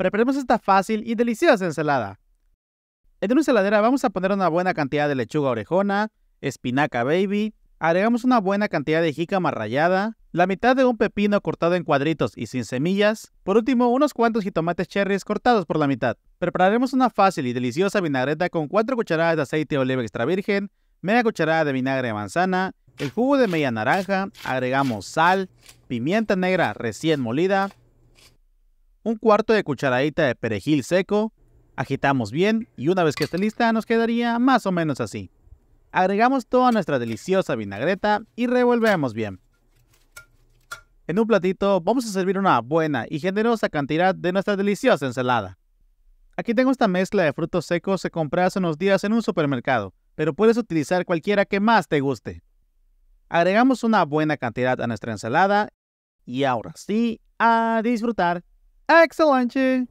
Preparemos esta fácil y deliciosa ensalada. En una ensaladera vamos a poner una buena cantidad de lechuga orejona, espinaca baby, agregamos una buena cantidad de jícama rallada, la mitad de un pepino cortado en cuadritos y sin semillas, por último unos cuantos jitomates cherries cortados por la mitad. Prepararemos una fácil y deliciosa vinagreta con 4 cucharadas de aceite de oliva extra virgen, media cucharada de vinagre de manzana, el jugo de media naranja, agregamos sal, pimienta negra recién molida, un cuarto de cucharadita de perejil seco, agitamos bien y una vez que esté lista nos quedaría más o menos así. Agregamos toda nuestra deliciosa vinagreta y revolvemos bien. En un platito vamos a servir una buena y generosa cantidad de nuestra deliciosa ensalada. Aquí tengo esta mezcla de frutos secos que compré hace unos días en un supermercado, pero puedes utilizar cualquiera que más te guste. Agregamos una buena cantidad a nuestra ensalada y ahora sí, a disfrutar. Excellent